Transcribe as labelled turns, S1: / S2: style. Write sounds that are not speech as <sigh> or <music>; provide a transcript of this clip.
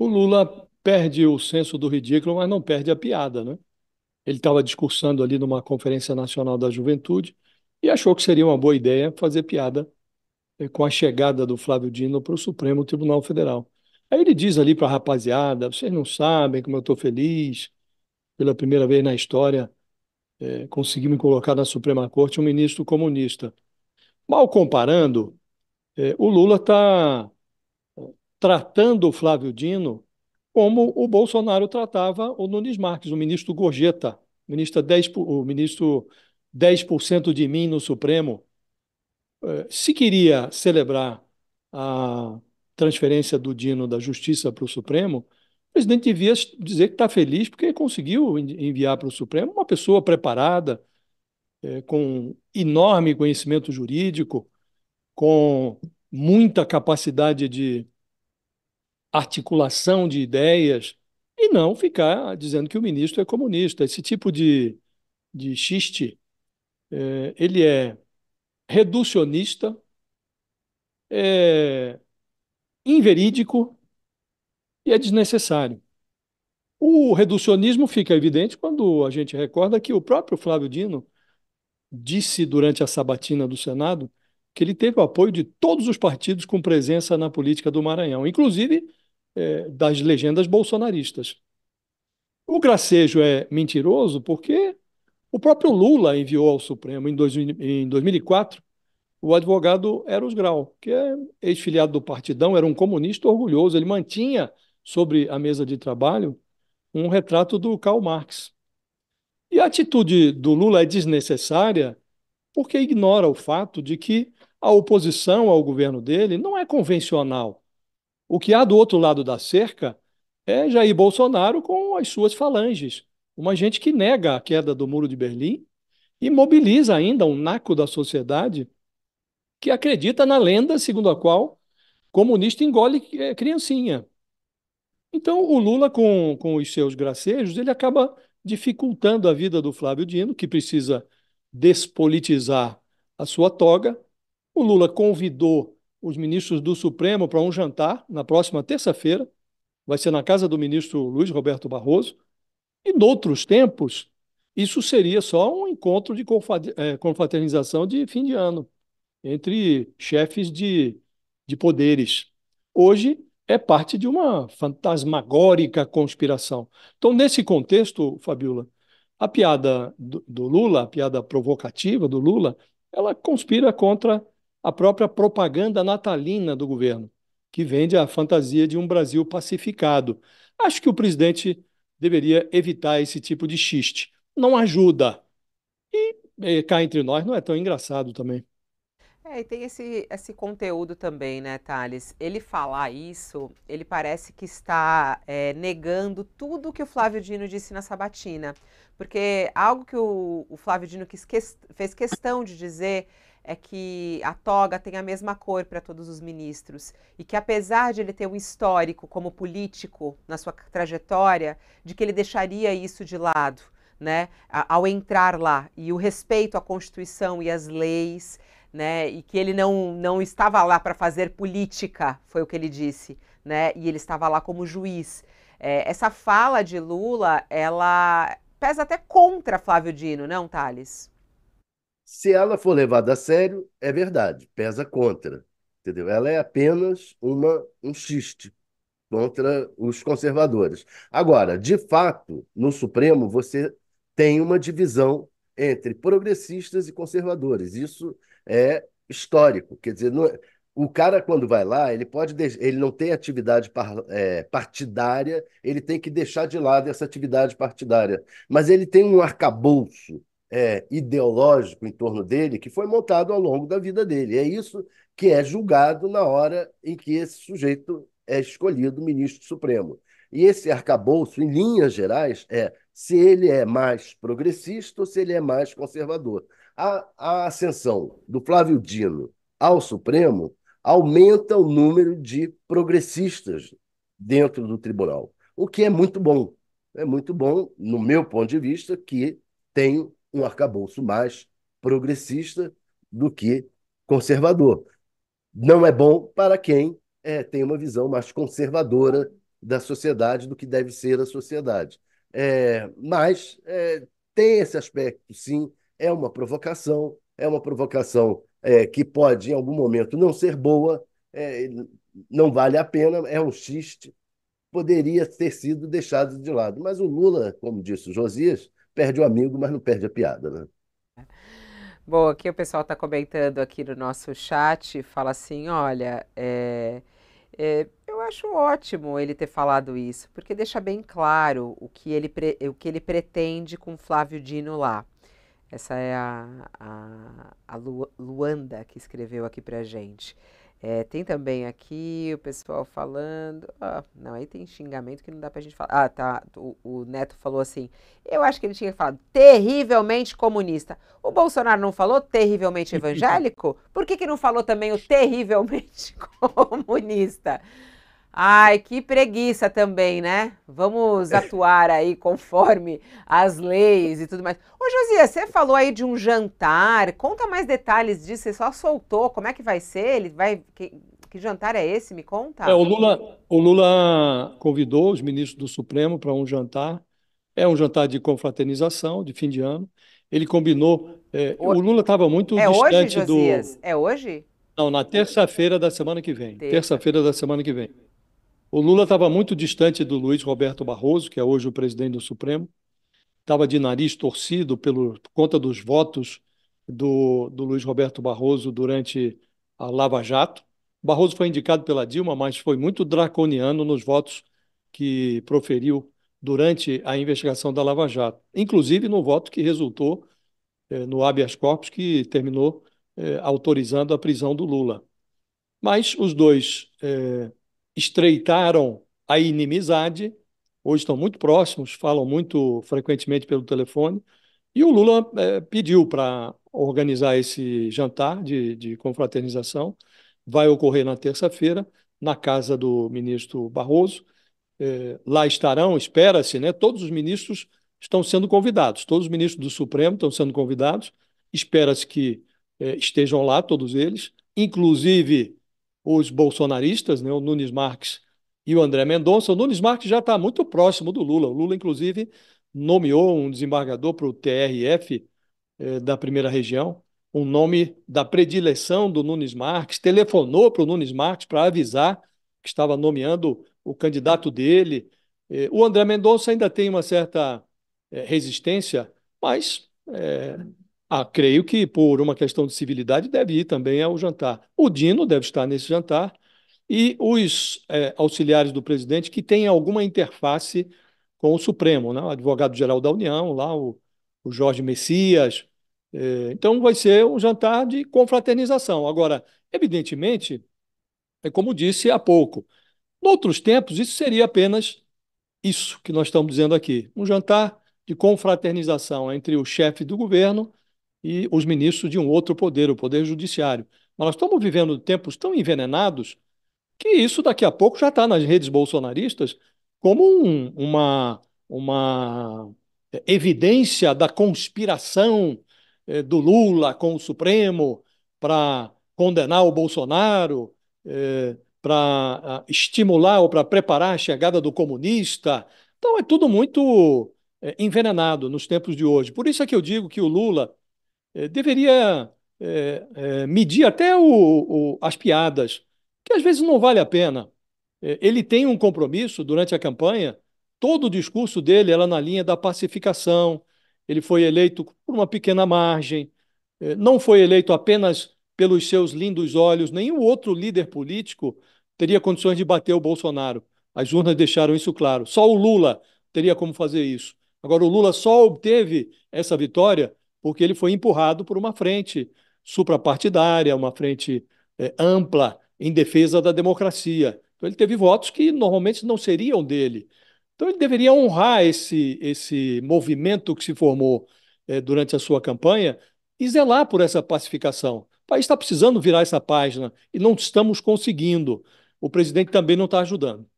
S1: O Lula perde o senso do ridículo, mas não perde a piada, né? Ele estava discursando ali numa Conferência Nacional da Juventude e achou que seria uma boa ideia fazer piada eh, com a chegada do Flávio Dino para o Supremo Tribunal Federal. Aí ele diz ali para a rapaziada: vocês não sabem como eu estou feliz, pela primeira vez na história é, consegui me colocar na Suprema Corte um ministro comunista. Mal comparando, é, o Lula está tratando o Flávio Dino como o Bolsonaro tratava o Nunes Marques, o ministro Gorjeta, o ministro 10%, o ministro 10 de mim no Supremo. É, se queria celebrar a transferência do Dino da Justiça para o Supremo, o presidente devia dizer que está feliz porque conseguiu enviar para o Supremo uma pessoa preparada, é, com enorme conhecimento jurídico, com muita capacidade de articulação de ideias e não ficar dizendo que o ministro é comunista. Esse tipo de, de xiste, é, ele é reducionista, é inverídico e é desnecessário. O reducionismo fica evidente quando a gente recorda que o próprio Flávio Dino disse durante a sabatina do Senado que ele teve o apoio de todos os partidos com presença na política do Maranhão, inclusive é, das legendas bolsonaristas. O gracejo é mentiroso porque o próprio Lula enviou ao Supremo em, dois, em 2004 o advogado Eros Grau, que é ex-filiado do Partidão, era um comunista orgulhoso. Ele mantinha sobre a mesa de trabalho um retrato do Karl Marx. E a atitude do Lula é desnecessária porque ignora o fato de que a oposição ao governo dele não é convencional. O que há do outro lado da cerca é Jair Bolsonaro com as suas falanges, uma gente que nega a queda do Muro de Berlim e mobiliza ainda um naco da sociedade que acredita na lenda segundo a qual comunista engole eh, criancinha. Então, o Lula, com, com os seus gracejos, ele acaba dificultando a vida do Flávio Dino, que precisa despolitizar a sua toga. O Lula convidou os ministros do Supremo para um jantar na próxima terça-feira, vai ser na casa do ministro Luiz Roberto Barroso, e noutros tempos, isso seria só um encontro de é, confraternização de fim de ano, entre chefes de, de poderes. Hoje é parte de uma fantasmagórica conspiração. Então, nesse contexto, Fabiola, a piada do, do Lula, a piada provocativa do Lula, ela conspira contra a própria propaganda natalina do governo, que vende a fantasia de um Brasil pacificado. Acho que o presidente deveria evitar esse tipo de xiste. Não ajuda. E, e eh, cá entre nós não é tão engraçado também.
S2: É, e tem esse, esse conteúdo também, né, Thales? Ele falar isso, ele parece que está é, negando tudo que o Flávio Dino disse na sabatina. Porque algo que o, o Flávio Dino que fez questão de dizer é que a toga tem a mesma cor para todos os ministros e que apesar de ele ter um histórico como político na sua trajetória, de que ele deixaria isso de lado, né, ao entrar lá e o respeito à Constituição e às leis, né, e que ele não não estava lá para fazer política, foi o que ele disse, né, e ele estava lá como juiz. É, essa fala de Lula, ela pesa até contra Flávio Dino, não, Thales?
S3: Se ela for levada a sério, é verdade, pesa contra. Entendeu? Ela é apenas uma, um xiste contra os conservadores. Agora, de fato, no Supremo, você tem uma divisão entre progressistas e conservadores. Isso é histórico. Quer dizer, não, é, o cara, quando vai lá, ele pode ele não tem atividade par, é, partidária, ele tem que deixar de lado essa atividade partidária. Mas ele tem um arcabouço é, ideológico em torno dele que foi montado ao longo da vida dele. É isso que é julgado na hora em que esse sujeito é escolhido ministro supremo. E esse arcabouço, em linhas gerais, é se ele é mais progressista ou se ele é mais conservador. A, a ascensão do Flávio Dino ao Supremo aumenta o número de progressistas dentro do tribunal, o que é muito bom. É muito bom, no meu ponto de vista, que tenho um arcabouço mais progressista do que conservador. Não é bom para quem é, tem uma visão mais conservadora da sociedade, do que deve ser a sociedade. É, mas é, tem esse aspecto, sim, é uma provocação, é uma provocação é, que pode, em algum momento, não ser boa, é, não vale a pena, é um xiste, poderia ter sido deixado de lado. Mas o Lula, como disse o Josias, perde o amigo, mas não perde a piada, né?
S2: Bom, aqui o pessoal está comentando aqui no nosso chat, fala assim, olha, é, é, eu acho ótimo ele ter falado isso, porque deixa bem claro o que ele, pre, o que ele pretende com Flávio Dino lá. Essa é a, a, a Luanda que escreveu aqui para gente. gente. É, tem também aqui o pessoal falando. Ah, não, aí tem xingamento que não dá pra gente falar. Ah, tá. O, o, Neto falou assim. Eu acho que ele tinha falado terrivelmente comunista. O Bolsonaro não falou terrivelmente evangélico? Por que, que não falou também o terrivelmente <laughs> comunista? Ai, que preguiça também, né? Vamos é. atuar aí conforme as leis e tudo mais. Ô, Josias, você falou aí de um jantar. Conta mais detalhes disso. Você só soltou. Como é que vai ser? Ele vai. Que, que jantar é esse? Me conta. É, o,
S3: Lula,
S1: o Lula convidou os ministros do Supremo para um jantar. É um jantar de confraternização, de fim de ano. Ele combinou. É, o... o Lula estava muito é distante hoje, Josias? do.
S2: É hoje?
S1: Não, na terça-feira da semana que vem. Terça-feira terça da semana que vem. O Lula estava muito distante do Luiz Roberto Barroso, que é hoje o presidente do Supremo, estava de nariz torcido pelo, por conta dos votos do, do Luiz Roberto Barroso durante a Lava Jato. Barroso foi indicado pela Dilma, mas foi muito draconiano nos votos que proferiu durante a investigação da Lava Jato, inclusive no voto que resultou eh, no habeas corpus, que terminou eh, autorizando a prisão do Lula. Mas os dois eh, estreitaram a inimizade, hoje estão muito próximos, falam muito frequentemente pelo telefone, e o Lula é, pediu para organizar esse jantar de, de confraternização, vai ocorrer na terça-feira, na casa do ministro Barroso. É, lá estarão, espera-se, né? Todos os ministros estão sendo convidados, todos os ministros do Supremo estão sendo convidados, espera-se que é, estejam lá, todos eles, inclusive os bolsonaristas, né, o Nunes Marques e o André Mendonça. O Nunes Marques já está muito próximo do Lula. O Lula, inclusive, nomeou um desembargador para o TRF eh, da primeira região, um nome da predileção do Nunes Marques, telefonou para o Nunes Marques para avisar que estava nomeando o candidato dele. Eh, o André Mendonça ainda tem uma certa eh, resistência, mas eh, ah, creio que por uma questão de civilidade deve ir também ao jantar. O Dino deve estar nesse jantar e os é, auxiliares do presidente que têm alguma interface com o Supremo, né? o advogado-geral da União, lá o, o Jorge Messias. É, então vai ser um jantar de confraternização. Agora, evidentemente, é como disse há pouco, noutros tempos isso seria apenas isso que nós estamos dizendo aqui, um jantar de confraternização entre o chefe do governo e os ministros de um outro poder, o poder judiciário. Mas nós estamos vivendo tempos tão envenenados que isso daqui a pouco já está nas redes bolsonaristas como um, uma, uma é, evidência da conspiração é, do Lula com o Supremo para condenar o Bolsonaro, é, para estimular ou para preparar a chegada do comunista. Então é tudo muito envenenado nos tempos de hoje. Por isso é que eu digo que o Lula eh, deveria eh, eh, medir até o, o, as piadas, que às vezes não vale a pena. ele tem um compromisso durante a campanha, todo o discurso dele era na linha da pacificação, ele foi eleito por uma pequena margem, não foi eleito apenas pelos seus lindos olhos, nenhum outro líder político teria condições de bater o Bolsonaro. As urnas deixaram isso claro. Só o Lula teria como fazer isso. Agora, o Lula só obteve essa vitória porque ele foi empurrado por uma frente suprapartidária, uma frente é, ampla em defesa da democracia. Então ele teve votos que normalmente não seriam dele. Então ele deveria honrar esse, esse movimento que se formou é, durante a sua campanha e zelar por essa pacificação. O país está precisando virar essa página e não estamos conseguindo. O presidente também não está ajudando.